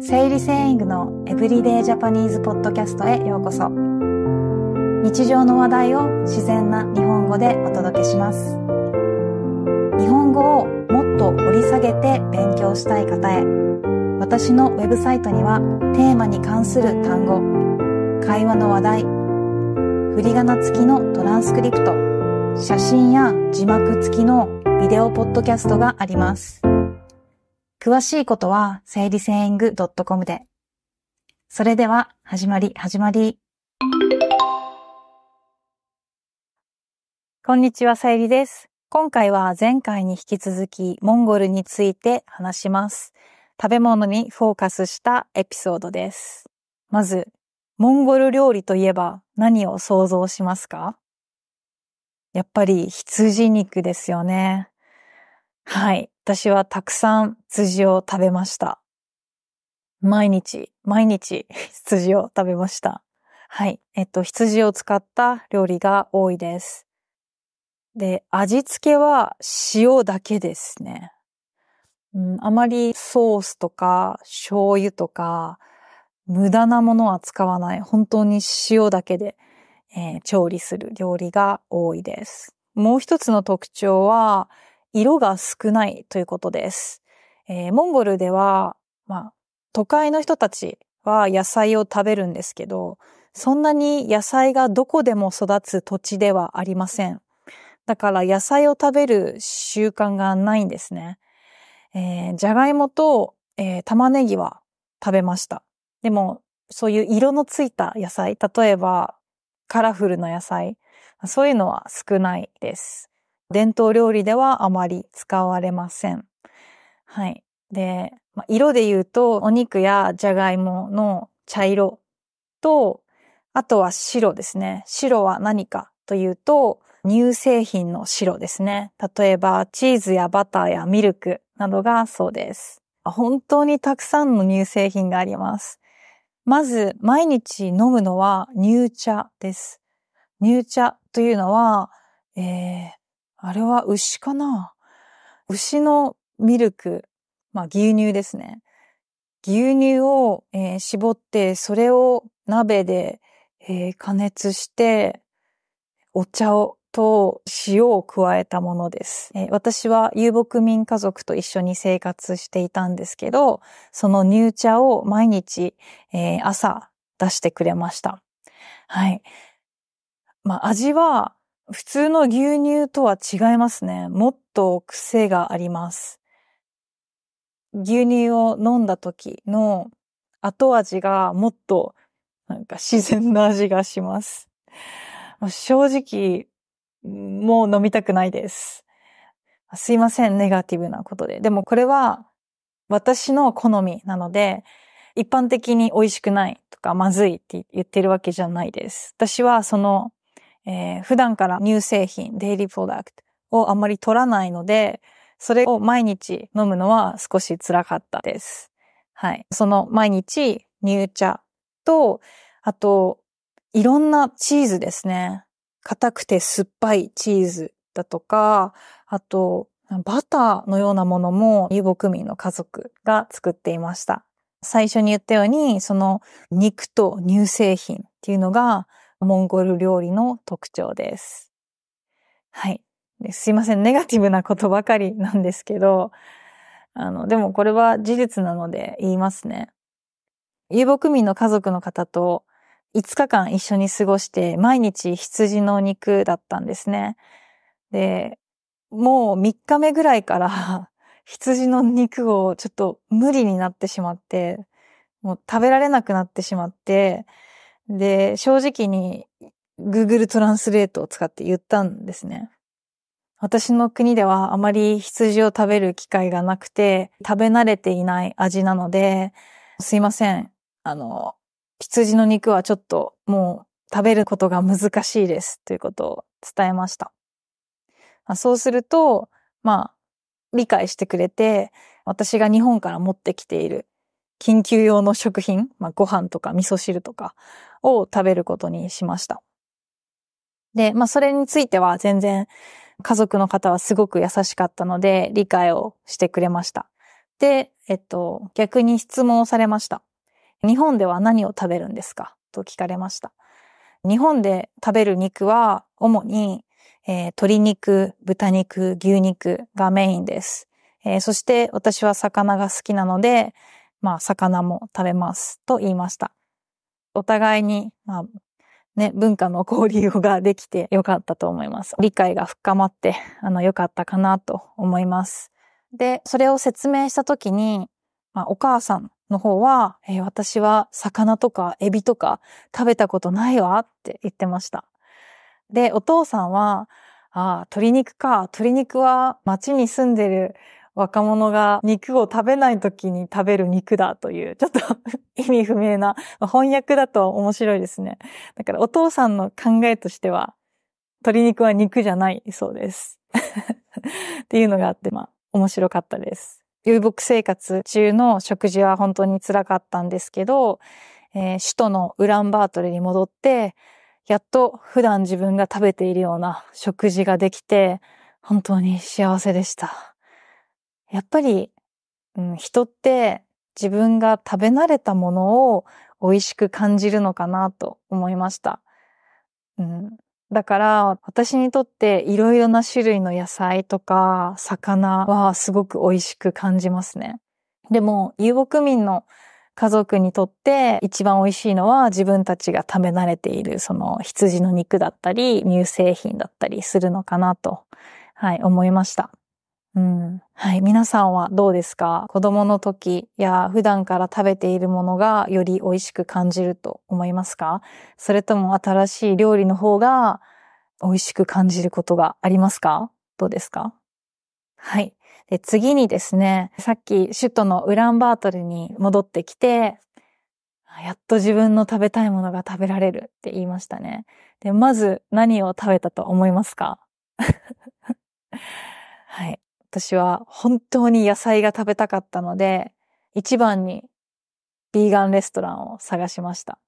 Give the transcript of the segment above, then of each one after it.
生理セイングのエブリデイジャパニーズポッドキャストへようこそ日常の話題を自然な日本語でお届けします日本語をもっと掘り下げて勉強したい方へ私のウェブサイトにはテーマに関する単語会話の話題振り仮名付きのトランスクリプト写真や字幕付きのビデオポッドキャストがあります。詳しいことは整理セイング .com で。それでは、始まり、始まり。こんにちは、さゆりです。今回は前回に引き続き、モンゴルについて話します。食べ物にフォーカスしたエピソードです。まず、モンゴル料理といえば何を想像しますかやっぱり羊肉ですよね。はい。私はたくさん羊を食べました。毎日、毎日羊 を食べました。はい。えっと、羊を使った料理が多いです。で、味付けは塩だけですね。うん、あまりソースとか醤油とか無駄なものは使わない。本当に塩だけで、えー、調理する料理が多いです。もう一つの特徴は、色が少ないということです。えー、モンゴルでは、まあ、都会の人たちは野菜を食べるんですけど、そんなに野菜がどこでも育つ土地ではありません。だから野菜を食べる習慣がないんですね。えー、じゃがいもと、えー、玉ねぎは食べました。でも、そういう色のついた野菜、例えばカラフルな野菜、そういうのは少ないです。伝統料理ではあまり使われません。はい。で、まあ、色で言うと、お肉やじゃがいもの茶色と、あとは白ですね。白は何かというと、乳製品の白ですね。例えば、チーズやバターやミルクなどがそうです。本当にたくさんの乳製品があります。まず、毎日飲むのは乳茶です。乳茶というのは、えー、あれは牛かな牛のミルク、まあ牛乳ですね。牛乳を、えー、絞って、それを鍋で、えー、加熱して、お茶をと塩を加えたものです。えー、私は遊牧民家族と一緒に生活していたんですけど、その乳茶を毎日、えー、朝出してくれました。はい。まあ味は普通の牛乳とは違いますね。もっと癖があります。牛乳を飲んだ時の後味がもっとなんか自然な味がします。正直、もう飲みたくないです。すいません、ネガティブなことで。でもこれは私の好みなので、一般的に美味しくないとかまずいって言ってるわけじゃないです。私はそのえー、普段から乳製品、デイリープロダクトをあんまり取らないので、それを毎日飲むのは少し辛かったです。はい。その毎日乳茶と、あと、いろんなチーズですね。硬くて酸っぱいチーズだとか、あと、バターのようなものも遊牧民の家族が作っていました。最初に言ったように、その肉と乳製品っていうのがモンゴル料理の特徴です。はい。すいません。ネガティブなことばかりなんですけど、あの、でもこれは事実なので言いますね。遊牧民の家族の方と5日間一緒に過ごして、毎日羊の肉だったんですね。で、もう3日目ぐらいから 羊の肉をちょっと無理になってしまって、もう食べられなくなってしまって、で、正直に Google トランスレートを使って言ったんですね。私の国ではあまり羊を食べる機会がなくて、食べ慣れていない味なので、すいません。あの、羊の肉はちょっともう食べることが難しいですということを伝えました。そうすると、まあ、理解してくれて、私が日本から持ってきている緊急用の食品、まあ、ご飯とか味噌汁とかを食べることにしました。で、まあ、それについては全然家族の方はすごく優しかったので理解をしてくれました。で、えっと、逆に質問をされました。日本では何を食べるんですかと聞かれました。日本で食べる肉は主に、えー、鶏肉、豚肉、牛肉がメインです。えー、そして私は魚が好きなので、まあ、魚も食べますと言いました。お互いに、まあ、ね、文化の交流ができて よかったと思います。理解が深まって、あの、よかったかなと思います。で、それを説明したときに、まあ、お母さんの方は、えー、私は魚とかエビとか食べたことないわって言ってました。で、お父さんは、ああ、鶏肉か。鶏肉は町に住んでる若者が肉を食べない時に食べる肉だという、ちょっと 意味不明な、翻訳だと面白いですね。だからお父さんの考えとしては、鶏肉は肉じゃないそうです。っていうのがあって、まあ、面白かったです。遊牧生活中の食事は本当に辛かったんですけど、えー、首都のウランバートルに戻って、やっと普段自分が食べているような食事ができて、本当に幸せでした。やっぱり、うん、人って自分が食べ慣れたものを美味しく感じるのかなと思いました。うん、だから私にとっていろいろな種類の野菜とか魚はすごく美味しく感じますね。でも遊牧民の家族にとって一番美味しいのは自分たちが食べ慣れているその羊の肉だったり乳製品だったりするのかなと、はい、思いました。うん。はい。皆さんはどうですか子供の時や普段から食べているものがより美味しく感じると思いますかそれとも新しい料理の方が美味しく感じることがありますかどうですかはい。で次にですね、さっき首都のウランバートルに戻ってきて、やっと自分の食べたいものが食べられるって言いましたね。で、まず何を食べたと思いますか はい。私は本当に野菜が食べたかったので、一番にビーガンレストランを探しました。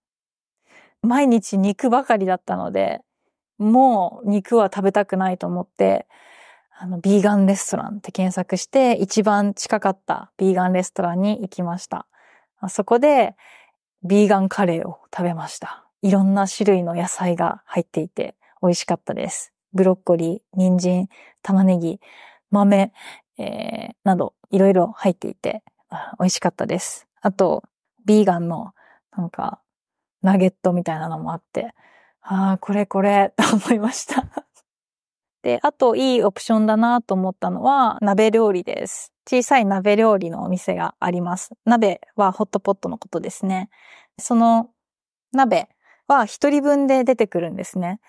毎日肉ばかりだったので、もう肉は食べたくないと思って、あの、ビーガンレストランって検索して、一番近かったビーガンレストランに行きました。そこで、ビーガンカレーを食べました。いろんな種類の野菜が入っていて美味しかったです。ブロッコリー、人参、玉ねぎ、豆、えー、など、いろいろ入っていて、美味しかったです。あと、ビーガンの、なんか、ナゲットみたいなのもあって、ああ、これこれ、と思いました で、あと、いいオプションだなと思ったのは、鍋料理です。小さい鍋料理のお店があります。鍋はホットポットのことですね。その鍋は一人分で出てくるんですね。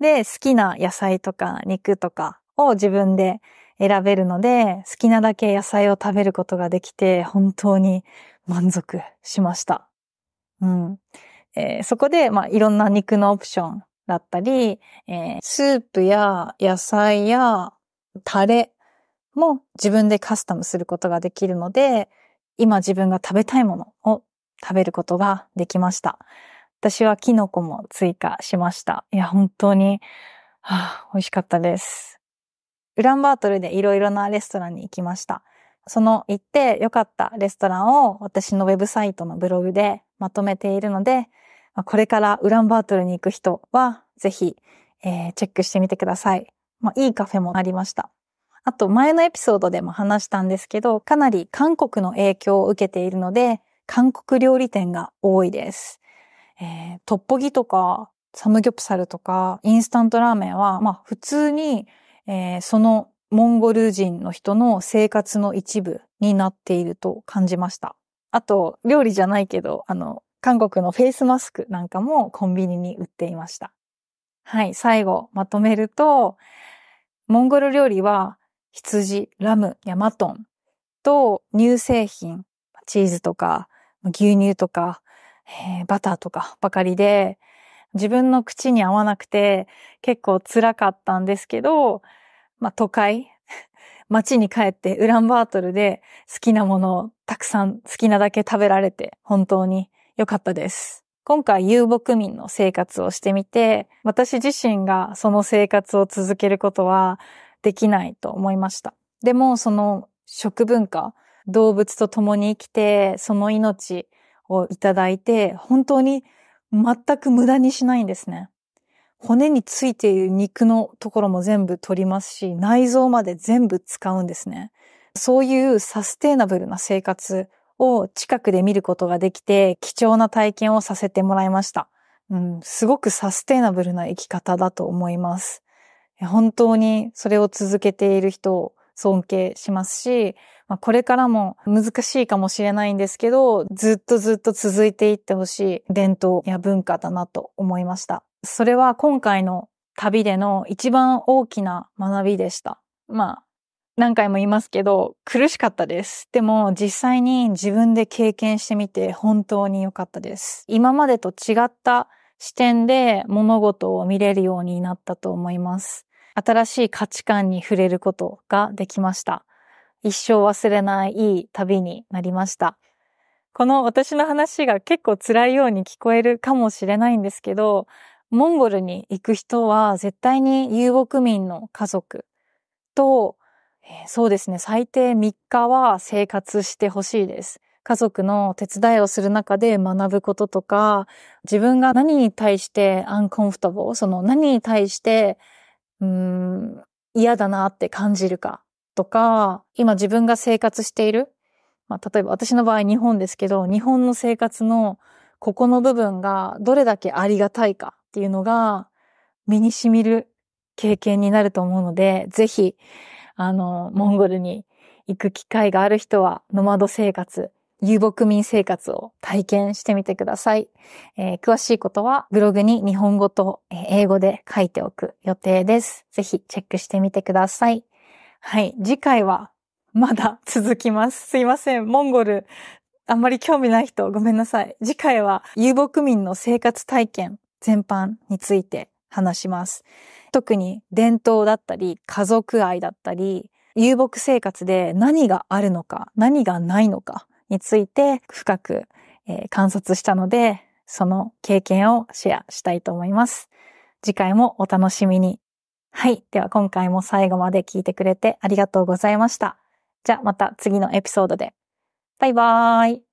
で、好きな野菜とか肉とかを自分で選べるので、好きなだけ野菜を食べることができて、本当に満足しました。うん。えー、そこで、まあ、いろんな肉のオプションだったり、えー、スープや野菜やタレも自分でカスタムすることができるので、今自分が食べたいものを食べることができました。私はキノコも追加しました。いや、本当に、はあ、美味しかったです。ウランバートルでいろいろなレストランに行きました。その行って良かったレストランを私のウェブサイトのブログでまとめているので、これからウランバートルに行く人はぜひ、えー、チェックしてみてください。まあ、いいカフェもありました。あと前のエピソードでも話したんですけど、かなり韓国の影響を受けているので、韓国料理店が多いです。えー、トッポギとか、サムギョプサルとか、インスタントラーメンは、まあ普通にえー、そのモンゴル人の人の生活の一部になっていると感じました。あと、料理じゃないけど、あの、韓国のフェイスマスクなんかもコンビニに売っていました。はい、最後、まとめると、モンゴル料理は、羊、ラム、ヤマトンと乳製品、チーズとか牛乳とか、えー、バターとかばかりで、自分の口に合わなくて結構辛かったんですけど、まあ都会、街に帰ってウランバートルで好きなものをたくさん好きなだけ食べられて本当に良かったです。今回遊牧民の生活をしてみて、私自身がその生活を続けることはできないと思いました。でもその食文化、動物と共に生きて、その命をいただいて、本当に全く無駄にしないんですね。骨についている肉のところも全部取りますし、内臓まで全部使うんですね。そういうサステイナブルな生活を近くで見ることができて、貴重な体験をさせてもらいました。うん、すごくサステイナブルな生き方だと思います。本当にそれを続けている人を尊敬しますし、まあ、これからも難しいかもしれないんですけど、ずっとずっと続いていってほしい伝統や文化だなと思いました。それは今回の旅での一番大きな学びでした。まあ、何回も言いますけど、苦しかったです。でも実際に自分で経験してみて本当に良かったです。今までと違った視点で物事を見れるようになったと思います。新しい価値観に触れることができました。一生忘れないいい旅になりました。この私の話が結構辛いように聞こえるかもしれないんですけど、モンゴルに行く人は絶対に遊牧民の家族と、えー、そうですね、最低3日は生活してほしいです。家族の手伝いをする中で学ぶこととか、自分が何に対してアンコンフタボー、その何に対して、うん、嫌だなって感じるかとか、今自分が生活している、まあ、例えば私の場合日本ですけど、日本の生活のここの部分がどれだけありがたいかっていうのが身に染みる経験になると思うので、ぜひ、あの、モンゴルに行く機会がある人は、ノマド生活、遊牧民生活を体験してみてください。えー、詳しいことはブログに日本語と英語で書いておく予定です。ぜひチェックしてみてください。はい。次回はまだ続きます。すいません。モンゴル、あんまり興味ない人、ごめんなさい。次回は遊牧民の生活体験全般について話します。特に伝統だったり、家族愛だったり、遊牧生活で何があるのか、何がないのかについて深く、えー、観察したので、その経験をシェアしたいと思います。次回もお楽しみに。はい。では今回も最後まで聞いてくれてありがとうございました。じゃあまた次のエピソードで。バイバーイ。